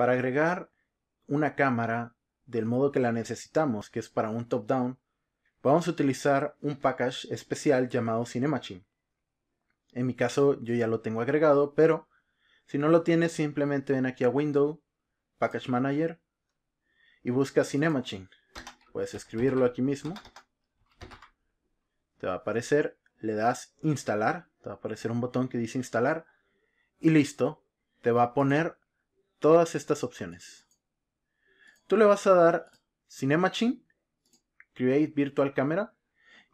Para agregar una cámara del modo que la necesitamos, que es para un top-down, vamos a utilizar un package especial llamado Cinemachine. En mi caso yo ya lo tengo agregado, pero si no lo tienes simplemente ven aquí a Window, Package Manager y busca Cinemachine. Puedes escribirlo aquí mismo. Te va a aparecer, le das instalar, te va a aparecer un botón que dice instalar y listo. Te va a poner todas estas opciones. Tú le vas a dar Cinemachine, Create Virtual Camera,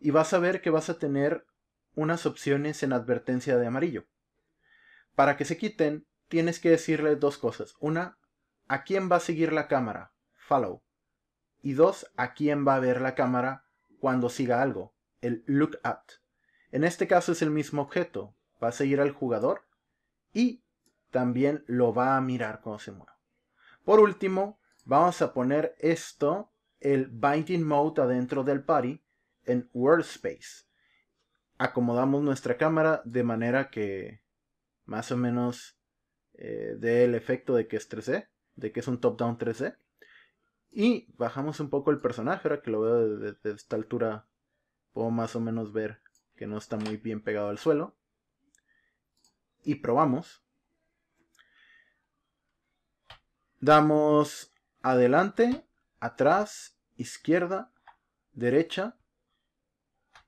y vas a ver que vas a tener unas opciones en advertencia de amarillo. Para que se quiten, tienes que decirle dos cosas. Una, ¿a quién va a seguir la cámara? Follow. Y dos, ¿a quién va a ver la cámara cuando siga algo? El look at. En este caso es el mismo objeto. Va a seguir al jugador y también lo va a mirar cuando se mueva. Por último, vamos a poner esto, el Binding Mode adentro del party, en Space. Acomodamos nuestra cámara de manera que más o menos eh, dé el efecto de que es 3D, de que es un top-down 3D. Y bajamos un poco el personaje, ahora que lo veo de desde esta altura, puedo más o menos ver que no está muy bien pegado al suelo. Y probamos. Damos adelante, atrás, izquierda, derecha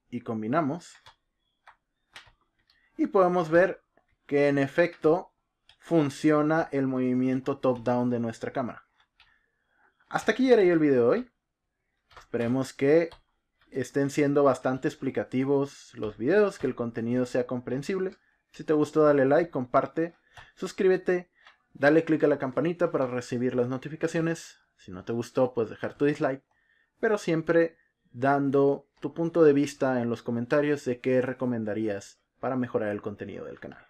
y combinamos. Y podemos ver que en efecto funciona el movimiento top-down de nuestra cámara. Hasta aquí era yo el video de hoy. Esperemos que estén siendo bastante explicativos los videos, que el contenido sea comprensible. Si te gustó dale like, comparte, suscríbete Dale click a la campanita para recibir las notificaciones. Si no te gustó, puedes dejar tu dislike. Pero siempre dando tu punto de vista en los comentarios de qué recomendarías para mejorar el contenido del canal.